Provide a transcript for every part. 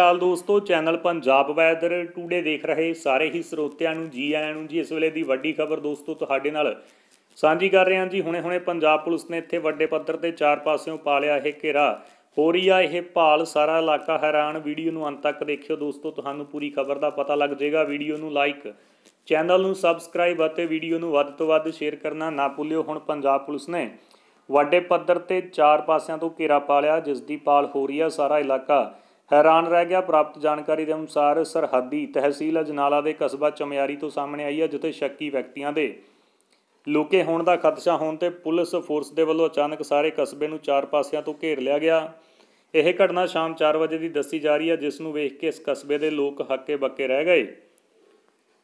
ਹਾਲ ਦੋਸਤੋ channel Punjab weather today ਦੇਖ ਰਹੇ ਸਾਰੇ ਹੀ ਸਰੋਤਿਆਂ ਨੂੰ ਜੀ ਆਇਆਂ ਨੂੰ ਜੀ ਇਸ ਵੇਲੇ ਦੀ ਵੱਡੀ ਖਬਰ ਦੋਸਤੋ ਤੁਹਾਡੇ ਨਾਲ ਸਾਂਝੀ ਕਰ ਰਹੇ ਹਾਂ ਜੀ ਹੁਣੇ-ਹੁਣੇ ਪੰਜਾਬ ਪੁਲਿਸ ਨੇ ਇੱਥੇ ਵੱਡੇ ਪੱਧਰ ਤੇ ਚਾਰ ਪਾਸਿਓਂ ਪਾ ਲਿਆ ਇਹ ਘੇਰਾ ਹੋ ਰਹੀ ਆ ਇਹ ਭਾਲ ਸਾਰਾ ਇਲਾਕਾ ਹੈਰਾਨ ਵੀਡੀਓ ਨੂੰ ਅੰਤ ਤੱਕ ਦੇਖਿਓ ਦੋਸਤੋ ਤੁਹਾਨੂੰ ਪੂਰੀ ਖਬਰ ਦਾ ਪਤਾ ਲੱਗ ਜਾਏਗਾ ਵੀਡੀਓ ਨੂੰ ਲਾਈਕ ਚੈਨਲ ਨੂੰ ਸਬਸਕ੍ਰਾਈਬ ਅਤੇ ਵੀਡੀਓ ਨੂੰ ਵੱਧ ਤੋਂ ਵੱਧ ਸ਼ੇਅਰ ਕਰਨਾ ਨਾ ਭੁੱਲਿਓ ਹੁਣ ਪੰਜਾਬ ਪੁਲਿਸ ਨੇ ਵੱਡੇ ਪੱਧਰ ਤੇ ਚਾਰ ਪਾਸਿਆਂ ਤੋਂ ਘੇਰਾ ਪਾ ਲਿਆ ਜਿਸ ਦੀ ਪਾਲ ਹੋ ਰਹੀ ਆ ਸਾਰਾ ਇਲਾਕਾ ਹੈਰਾਨ ਰਹਿ ਗਿਆ ਪ੍ਰਾਪਤ ਜਾਣਕਾਰੀ ਦੇ ਅਨੁਸਾਰ ਸਰਹੱਦੀ ਤਹਿਸੀਲ ਅਜਨਾਲਾ ਦੇ ਕਸਬਾ ਚਮਿਆਰੀ ਤੋਂ ਸਾਹਮਣੇ ਆਈ ਹੈ ਜਿੱਥੇ ਸ਼ੱਕੀ ਵਿਅਕਤੀਆਂ ਦੇ ਲੋਕੇ ਹੋਣ ਦਾ ਖਦਸ਼ਾ ਹੋਣ ਤੇ ਪੁਲਿਸ ਫੋਰਸ ਦੇ ਵੱਲੋਂ ਅਚਾਨਕ ਸਾਰੇ ਕਸਬੇ ਨੂੰ ਚਾਰ ਪਾਸਿਆਂ ਤੋਂ ਘੇਰ ਲਿਆ ਗਿਆ ਇਹ ਘਟਨਾ ਸ਼ਾਮ 4 ਵਜੇ ਦੀ ਦੱਸੀ ਜਾ ਰਹੀ ਹੈ ਜਿਸ ਨੂੰ ਵੇਖ ਕੇ ਇਸ ਕਸਬੇ ਦੇ ਲੋਕ ਹੱਕੇ ਬੱਕੇ ਰਹਿ ਗਏ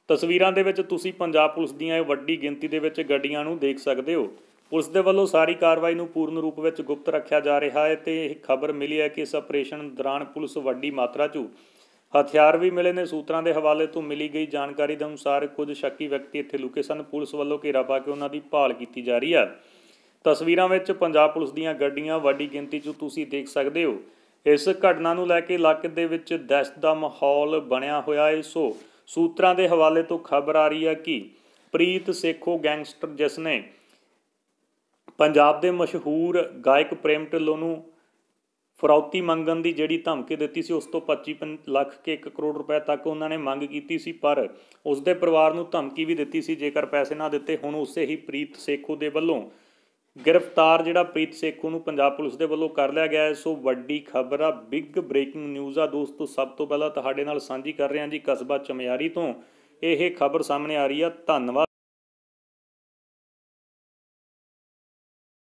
ਤਸਵੀਰਾਂ ਦੇ ਵਿੱਚ ਤੁਸੀਂ ਪੰਜਾਬ ਪੁਲਿਸ ਦੀਆਂ ਇਹ ਵੱਡੀ ਗਿਣਤੀ ਦੇ ਵਿੱਚ ਗੱਡੀਆਂ ਨੂੰ ਦੇਖ ਸਕਦੇ ਹੋ ਪੁਲਿਸ ਦੇ ਵੱਲੋਂ ਸਾਰੀ ਕਾਰਵਾਈ ਨੂੰ ਪੂਰਨ ਰੂਪ ਵਿੱਚ ਗੁਪਤ ਰੱਖਿਆ ਜਾ ਰਿਹਾ ਹੈ ਤੇ ਇਹ ਖਬਰ ਮਿਲੀ ਹੈ ਕਿ ਇਸ ਆਪਰੇਸ਼ਨ ਦੌਰਾਨ ਪੁਲਿਸ ਵੱਡੀ ਮਾਤਰਾ 'ਚ ਹਥਿਆਰ ਵੀ ਮਿਲੇ ਨੇ ਸੂਤਰਾਂ ਦੇ ਹਵਾਲੇ ਤੋਂ ਮਿਲੀ ਗਈ ਜਾਣਕਾਰੀ ਦੇ ਅਨੁਸਾਰ ਕੁਝ ਸ਼ੱਕੀ ਵਿਅਕਤੀ ਇੱਥੇ ਲੁਕੇ ਸਨ ਪੁਲਿਸ ਵੱਲੋਂ ਘੇਰਾ ਪਾ ਕੇ ਉਹਨਾਂ ਦੀ ਭਾਲ ਕੀਤੀ ਜਾ ਰਹੀ ਹੈ ਤਸਵੀਰਾਂ ਵਿੱਚ ਪੰਜਾਬ ਪੁਲਿਸ ਦੀਆਂ ਗੱਡੀਆਂ ਵੱਡੀ ਗਿਣਤੀ 'ਚ ਤੁਸੀਂ ਦੇਖ ਸਕਦੇ ਹੋ ਇਸ ਘਟਨਾ ਨੂੰ ਲੈ ਕੇ ਇਲਾਕੇ ਦੇ ਵਿੱਚ ਦਹਿਸ਼ਤ ਦਾ ਮਾਹੌਲ ਬਣਿਆ ਹੋਇਆ ਹੈ ਸੋ ਸੂਤਰਾਂ ਦੇ ਹਵਾਲੇ ਤੋਂ ਖਬਰ ਆ ਰਹੀ ਹੈ ਕਿ ਪ੍ਰੀਤ ਸੇਖੋ ਗੈਂਗਸਟਰ ਜਿਸ ਨੇ ਪੰਜਾਬ ਦੇ ਮਸ਼ਹੂਰ ਗਾਇਕ ਪ੍ਰੇਮ ਢਿੱਲੋਂ ਨੂੰ ਫਰੌਤੀ ਮੰਗਣ ਦੀ ਜਿਹੜੀ ਧਮਕੀ ਦਿੱਤੀ ਸੀ ਉਸ ਤੋਂ 25 ਲੱਖ ਕੇ 1 ਕਰੋੜ ਰੁਪਏ ਤੱਕ ਉਹਨਾਂ ਨੇ ਮੰਗ ਕੀਤੀ ਸੀ ਪਰ ਉਸ ਦੇ ਪਰਿਵਾਰ ਨੂੰ ਧਮਕੀ ਵੀ ਦਿੱਤੀ ਸੀ ਜੇਕਰ ਪੈਸੇ ਨਾ ਦਿੱਤੇ ਹੁਣ ਉਸੇ ਹੀ ਪ੍ਰੀਤ ਸੇਖੂ ਦੇ ਵੱਲੋਂ ਗ੍ਰਿਫਤਾਰ ਜਿਹੜਾ ਪ੍ਰੀਤ ਸੇਖੂ ਨੂੰ ਪੰਜਾਬ ਪੁਲਿਸ ਦੇ ਵੱਲੋਂ ਕਰ ਲਿਆ ਗਿਆ ਹੈ ਸੋ ਵੱਡੀ ਖਬਰ ਆ ਬਿਗ ਬ੍ਰੇਕਿੰਗ ਨਿਊਜ਼ ਆ ਦੋਸਤੋ ਸਭ ਤੋਂ ਪਹਿਲਾਂ ਤੁਹਾਡੇ ਨਾਲ ਸਾਂਝੀ ਕਰ ਰਹੇ ਹਾਂ ਜੀ ਕਸਬਾ ਚਮਿਆਰੀ ਤੋਂ ਇਹ ਖਬਰ ਸਾਹਮਣੇ ਆ ਰਹੀ ਆ ਧੰਨਵਾਦ